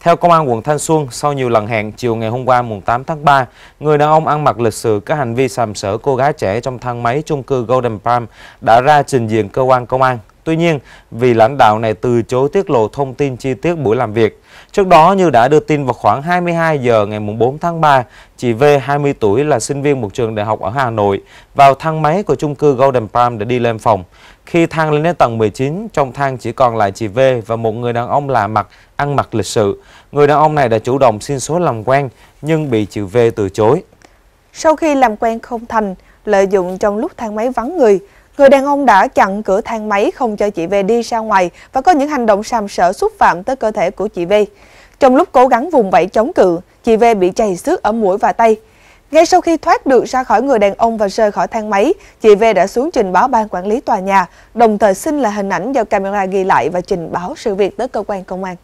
Theo Công an quận Thanh Xuân, sau nhiều lần hẹn chiều ngày hôm qua mùng 8 tháng 3, người đàn ông ăn mặc lịch sự có hành vi sàm sỡ cô gái trẻ trong thang máy chung cư Golden Palm đã ra trình diện cơ quan công an. Tuy nhiên, vì lãnh đạo này từ chối tiết lộ thông tin chi tiết buổi làm việc. Trước đó, như đã đưa tin vào khoảng 22 giờ ngày 4 tháng 3, chị V, 20 tuổi, là sinh viên một trường đại học ở Hà Nội, vào thang máy của chung cư Golden Palm để đi lên phòng. Khi thang lên đến tầng 19, trong thang chỉ còn lại chị V và một người đàn ông lạ mặt, ăn mặc lịch sự. Người đàn ông này đã chủ động xin số làm quen, nhưng bị chị V từ chối. Sau khi làm quen không thành, lợi dụng trong lúc thang máy vắng người, Người đàn ông đã chặn cửa thang máy không cho chị V đi ra ngoài và có những hành động sàm sỡ xúc phạm tới cơ thể của chị V. Trong lúc cố gắng vùng vẫy chống cự, chị V bị chảy xước ở mũi và tay. Ngay sau khi thoát được ra khỏi người đàn ông và rời khỏi thang máy, chị V đã xuống trình báo ban quản lý tòa nhà, đồng thời xin là hình ảnh do camera ghi lại và trình báo sự việc tới cơ quan công an.